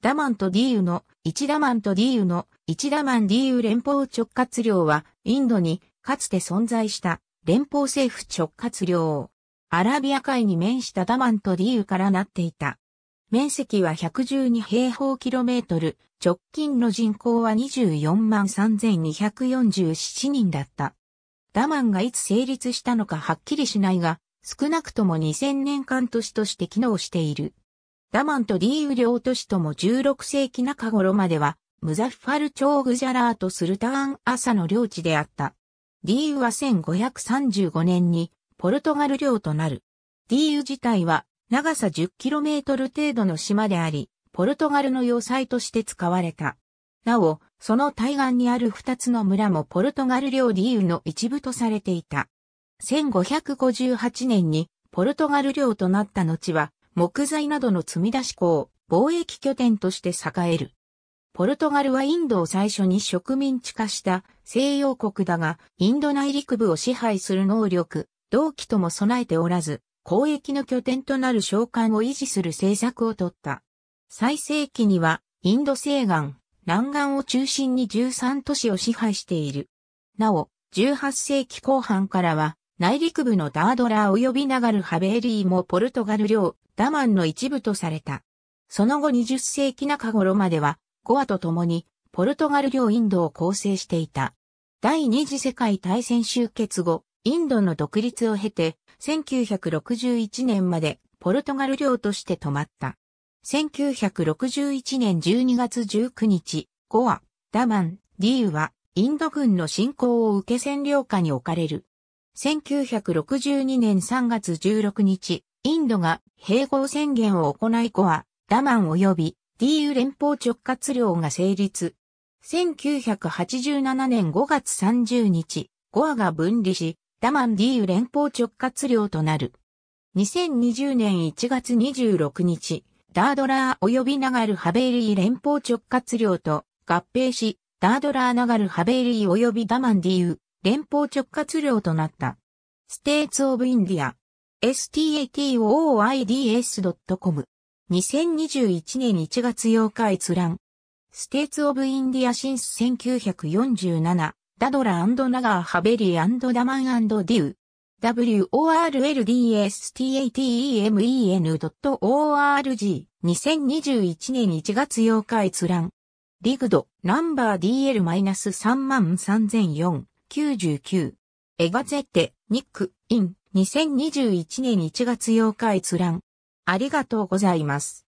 ダマンとディーユの1ダマンとディーユの1ダマンディーユ連邦直轄領はインドにかつて存在した連邦政府直轄領。アラビア海に面したダマンとディーユからなっていた。面積は112平方キロメートル、直近の人口は24万3247人だった。ダマンがいつ成立したのかはっきりしないが、少なくとも2000年間都市として機能している。ダマンとリーウ領都市とも16世紀中頃までは、ムザファル朝グジャラーとスルターン朝の領地であった。リーウは1535年にポルトガル領となる。リーウ自体は長さ 10km 程度の島であり、ポルトガルの要塞として使われた。なお、その対岸にある二つの村もポルトガル領リーウの一部とされていた。1558年にポルトガル領となった後は、木材などの積み出し港、貿易拠点として栄える。ポルトガルはインドを最初に植民地化した西洋国だが、インド内陸部を支配する能力、同期とも備えておらず、交易の拠点となる召喚を維持する政策をとった。最盛期には、インド西岸、南岸を中心に13都市を支配している。なお、18世紀後半からは、内陸部のダードラー及び長る。ハベーリーもポルトガル領ダマンの一部とされた。その後20世紀中頃までは、ゴアと共に、ポルトガル領インドを構成していた。第二次世界大戦終結後、インドの独立を経て、1961年までポルトガル領として止まった。1961年12月19日、ゴア、ダマン、ディーは、インド軍の侵攻を受け占領下に置かれる。1962年3月16日、インドが併合宣言を行い後は、ダマン及び DU 連邦直轄領が成立。1987年5月30日、ゴアが分離し、ダマン DU 連邦直轄領となる。2020年1月26日、ダードラー及びナガルハベイリー連邦直轄領と合併し、ダードラーナガルハベイリー及びダマン DU 連邦直轄領となった。ステーツオブインディア s t a t o i d s c o m 2021年1月8日閲覧。ステーツ・オブ・インディア・シンス1947、ダドラナガー・ハベリーダマンデュー。worldstatemen.org。2021年1月8日閲覧。リグド、ナンバー DL-33004、99。エガゼテ、ニック、イン。2021年1月8日閲覧。ありがとうございます。